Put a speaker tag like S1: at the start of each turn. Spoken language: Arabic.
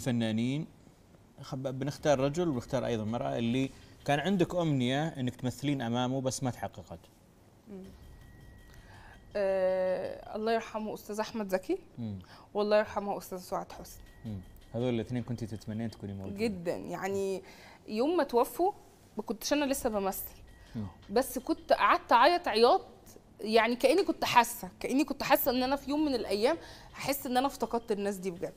S1: فنانين بنختار رجل وبنختار ايضا امراه اللي كان عندك امنيه انك تمثلين امامه بس ما تحققت.
S2: أه الله يرحمه استاذ احمد زكي والله يرحمه استاذ سعاد حسني.
S3: هذول الاثنين كنت تتمنين تكوني موجوده.
S2: جدا يعني يوم ما توفوا ما كنتش انا لسه بمثل بس كنت قعدت اعيط عياط يعني كاني كنت حاسه كاني كنت حاسه ان انا في يوم من الايام هحس ان انا افتقدت الناس دي بجد.